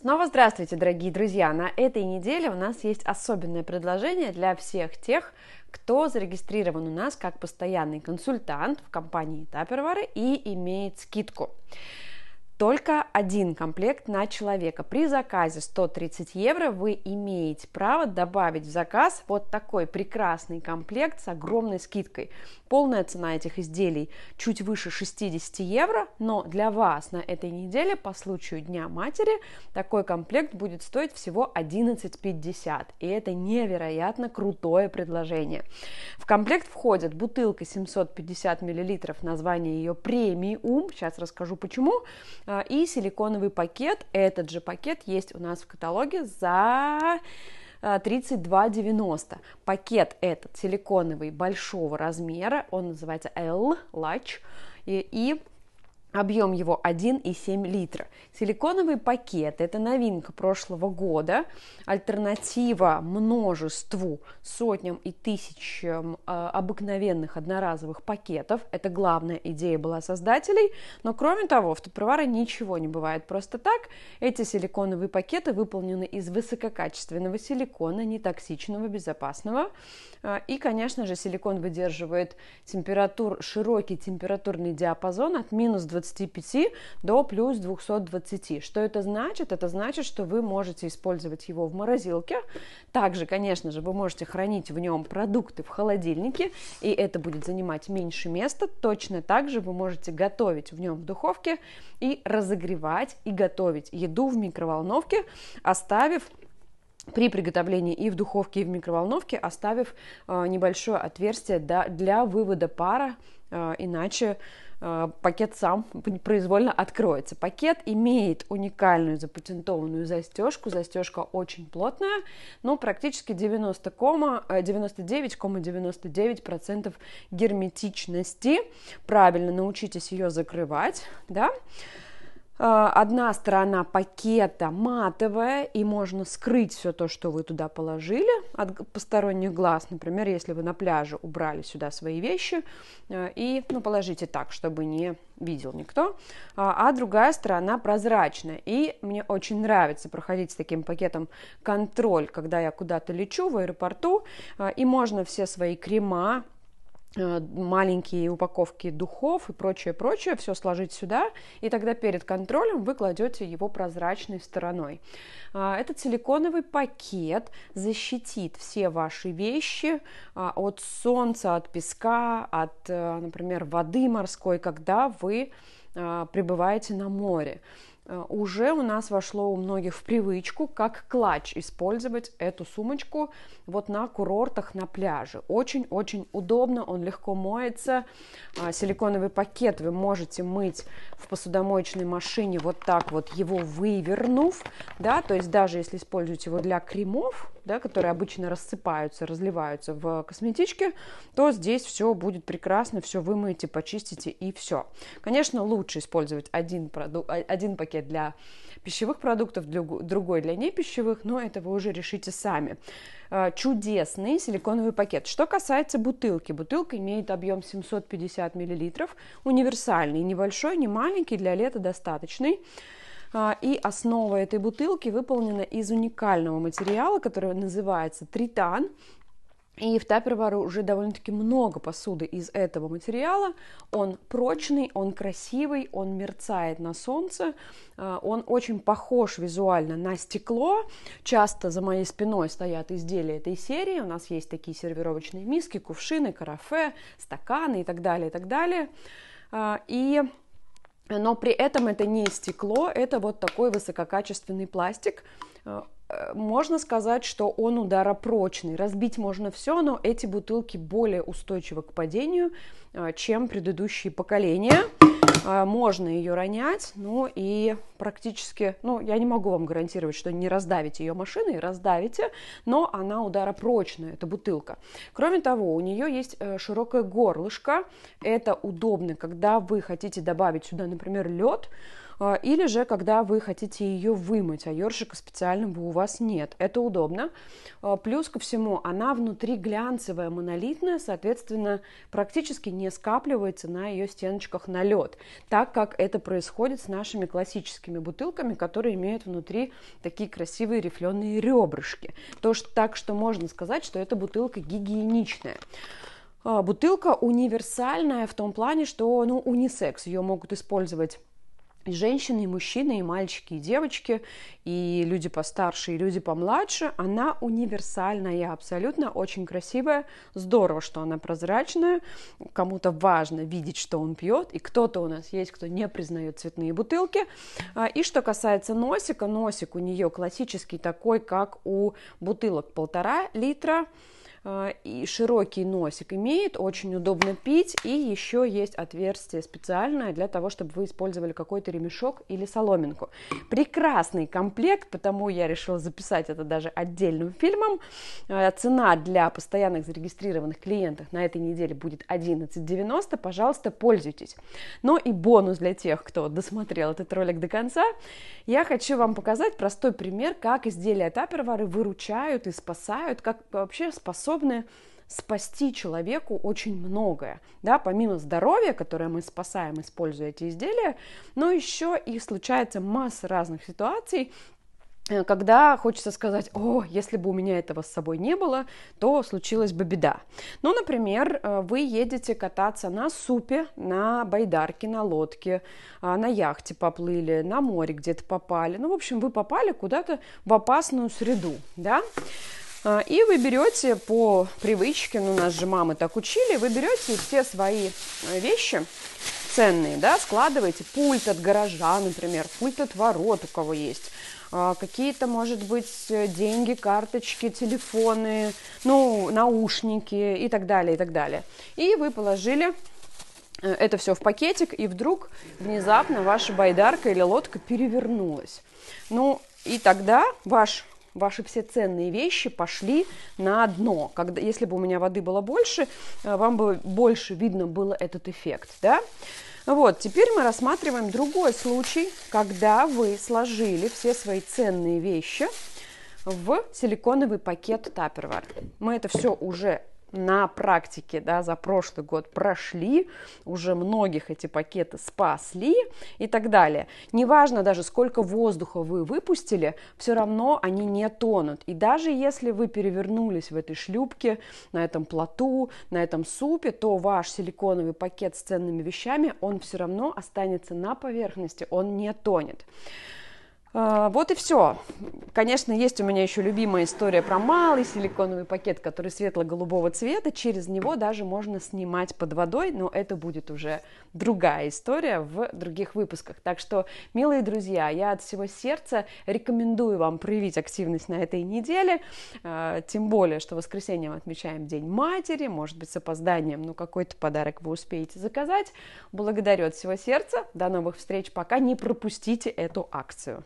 Снова здравствуйте, дорогие друзья! На этой неделе у нас есть особенное предложение для всех тех, кто зарегистрирован у нас как постоянный консультант в компании Тапервары и имеет скидку. Только один комплект на человека. При заказе 130 евро вы имеете право добавить в заказ вот такой прекрасный комплект с огромной скидкой. Полная цена этих изделий чуть выше 60 евро, но для вас на этой неделе по случаю Дня матери такой комплект будет стоить всего 11,50. И это невероятно крутое предложение. В комплект входит бутылка 750 мл, название ее премиум, сейчас расскажу почему, а, и силиконовый пакет. Этот же пакет есть у нас в каталоге за 32,90. Э, Пакет этот силиконовый большого размера, он называется L, Large, и, и Объем его 1,7 литра. Силиконовый пакет – это новинка прошлого года, альтернатива множеству, сотням и тысячам э, обыкновенных одноразовых пакетов. Это главная идея была создателей. Но кроме того, в Тупроваре ничего не бывает просто так. Эти силиконовые пакеты выполнены из высококачественного силикона, нетоксичного, безопасного. А, и, конечно же, силикон выдерживает температур, широкий температурный диапазон от минус 20 125 до плюс 220. Что это значит? Это значит, что вы можете использовать его в морозилке. Также, конечно же, вы можете хранить в нем продукты в холодильнике, и это будет занимать меньше места. Точно так же вы можете готовить в нем в духовке и разогревать и готовить еду в микроволновке, оставив при приготовлении и в духовке, и в микроволновке, оставив э, небольшое отверстие для, для вывода пара, э, иначе Э, пакет сам произвольно откроется. Пакет имеет уникальную запатентованную застежку. Застежка очень плотная, но ну, практически 90 кома, 99,99% э, герметичности. Правильно научитесь ее закрывать, да? Э, одна сторона пакета матовая, и можно скрыть все то, что вы туда положили от посторонних глаз. Например, если вы на пляже убрали сюда свои вещи э, и ну, положите так, чтобы не видел никто. А, а другая сторона прозрачная. И мне очень нравится проходить с таким пакетом контроль, когда я куда-то лечу в аэропорту, э, и можно все свои крема, Э, маленькие упаковки духов и прочее, прочее, все сложить сюда, и тогда перед контролем вы кладете его прозрачной стороной. А, этот силиконовый пакет защитит все ваши вещи а, от солнца, от песка, от, э, например, воды морской, когда вы а, пребываете на море. Э, уже у нас вошло у многих в привычку, как клатч использовать эту сумочку вот на курортах, на пляже. Очень-очень удобно, он легко моется. А, силиконовый пакет вы можете мыть в посудомоечной машине вот так вот его вывернув, да, то есть даже если используете его для кремов, да, которые обычно рассыпаются, разливаются в косметичке, то здесь все будет прекрасно, все вымоете, почистите и все. Конечно, лучше использовать один, проду... один пакет пакет для пищевых продуктов, другой для непищевых, но это вы уже решите сами. А, чудесный силиконовый пакет. Что касается бутылки, бутылка имеет объем 750 мл, универсальный, небольшой, не маленький, для лета достаточный. А, и основа этой бутылки выполнена из уникального материала, который называется тритан. И в Tupperware уже довольно-таки много посуды из этого материала. Он прочный, он красивый, он мерцает на солнце. А, он очень похож визуально на стекло. Часто за моей спиной стоят изделия этой серии. У нас есть такие сервировочные миски, кувшины, карафе, стаканы и так далее, и так далее. А, и но при этом это не стекло, это вот такой высококачественный пластик, а, Э, можно сказать, что он ударопрочный. Разбить можно все, но эти бутылки более устойчивы к падению, э, чем предыдущие поколения. Э, можно ее ронять, ну и практически, ну я не могу вам гарантировать, что не раздавите ее машиной, раздавите, но она ударопрочная, эта бутылка. Кроме того, у нее есть широкое горлышко, это удобно, когда вы хотите добавить сюда, например, лед, а, или же, когда вы хотите ее вымыть, а ершика специального у вас нет. Это удобно. А, плюс ко всему, она внутри глянцевая, монолитная, соответственно, практически не скапливается на ее стеночках налет, так как это происходит с нашими классическими бутылками, которые имеют внутри такие красивые рифленые ребрышки. То, что, так что можно сказать, что эта бутылка гигиеничная. А, бутылка универсальная в том плане, что ну, унисекс, ее могут использовать и женщины, и мужчины, и мальчики, и девочки, и люди постарше, и люди помладше, она универсальная абсолютно, очень красивая. Здорово, что она прозрачная. Кому-то важно видеть, что он пьет, и кто-то у нас есть, кто не признает цветные бутылки. А, и что касается носика, носик у нее классический такой, как у бутылок полтора литра, Э, и широкий носик имеет, очень удобно пить, и еще есть отверстие специальное для того, чтобы вы использовали какой-то ремешок или соломинку. Прекрасный комплект, потому я решила записать это даже отдельным фильмом. Э, цена для постоянных зарегистрированных клиентов на этой неделе будет 11,90, пожалуйста, пользуйтесь. Ну и бонус для тех, кто досмотрел этот ролик до конца, я хочу вам показать простой пример, как изделия тапервары выручают и спасают, как вообще способны способны спасти человеку очень многое. Да, помимо здоровья, которое мы спасаем, используя эти изделия, но еще и случается масса разных ситуаций, э, когда хочется сказать, о, если бы у меня этого с собой не было, то случилась бы беда. Ну, например, э, вы едете кататься на супе, на байдарке, на лодке, а, на яхте поплыли, на море где-то попали. Ну, в общем, вы попали куда-то в опасную среду, да? А, и вы берете по привычке, ну нас же мамы так учили, вы берете все свои э, вещи ценные, да, складываете пульт от гаража, например, пульт от ворот у кого есть, а, какие-то, может быть, э, деньги, карточки, телефоны, ну, наушники и так далее, и так далее. И вы положили э, это все в пакетик, и вдруг внезапно ваша байдарка или лодка перевернулась. Ну, и тогда ваш ваши все ценные вещи пошли на дно. Когда, если бы у меня воды было больше, э, вам бы больше видно было этот эффект, да? Вот, теперь мы рассматриваем другой случай, когда вы сложили все свои ценные вещи в силиконовый пакет Tupperware. Мы это все уже на практике да, за прошлый год прошли, уже многих эти пакеты спасли и так далее. Неважно даже, сколько воздуха вы выпустили, все равно они не тонут. И даже если вы перевернулись в этой шлюпке, на этом плоту, на этом супе, то ваш силиконовый пакет с ценными вещами, он все равно останется на поверхности, он не тонет. А, вот и все. Конечно, есть у меня еще любимая история про малый силиконовый пакет, который светло-голубого цвета. Через него даже можно снимать под водой, но это будет уже другая история в других выпусках. Так что, милые друзья, я от всего сердца рекомендую вам проявить активность на этой неделе. А, тем более, что воскресенье мы отмечаем День матери, может быть, с опозданием, но ну, какой-то подарок вы успеете заказать. Благодарю от всего сердца. До новых встреч. Пока не пропустите эту акцию.